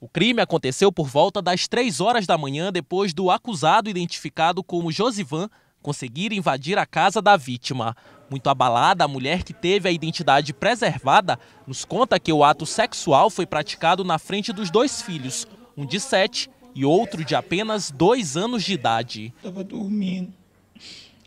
O crime aconteceu por volta das 3 horas da manhã, depois do acusado, identificado como Josivan, conseguir invadir a casa da vítima. Muito abalada, a mulher que teve a identidade preservada nos conta que o ato sexual foi praticado na frente dos dois filhos, um de 7 e outro de apenas 2 anos de idade. Estava dormindo.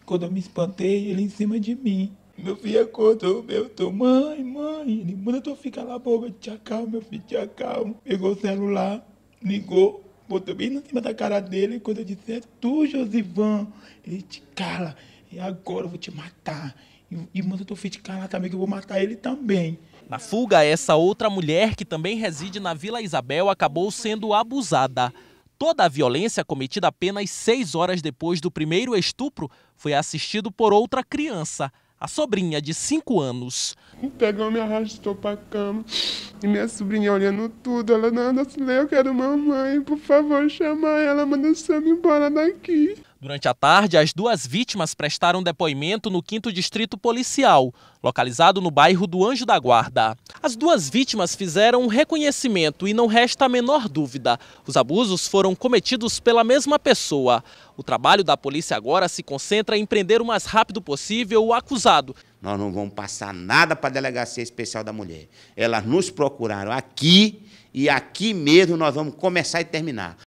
Quando eu me espantei, ele em cima de mim. Meu filho acordou, meu, tô, mãe, mãe, ele manda tu ficar lá boba, te acalma, meu filho, te acalma. Pegou o celular, ligou, botou bem em cima da cara dele, quando eu disse, é tu, Josivan, ele te cala, e agora eu vou te matar. E, e manda tu filho te calar também, que eu vou matar ele também. Na fuga, essa outra mulher, que também reside na Vila Isabel, acabou sendo abusada. Toda a violência cometida apenas seis horas depois do primeiro estupro foi assistido por outra criança. A sobrinha de 5 anos. o pegou, me arrastou pra cama. E minha sobrinha olhando tudo, ela, não, eu quero mamãe, por favor, chamar ela, manda me embora daqui. Durante a tarde, as duas vítimas prestaram depoimento no 5 Distrito Policial, localizado no bairro do Anjo da Guarda. As duas vítimas fizeram um reconhecimento e não resta a menor dúvida. Os abusos foram cometidos pela mesma pessoa. O trabalho da polícia agora se concentra em prender o mais rápido possível o acusado. Nós não vamos passar nada para a Delegacia Especial da Mulher. Elas nos procuraram aqui e aqui mesmo nós vamos começar e terminar.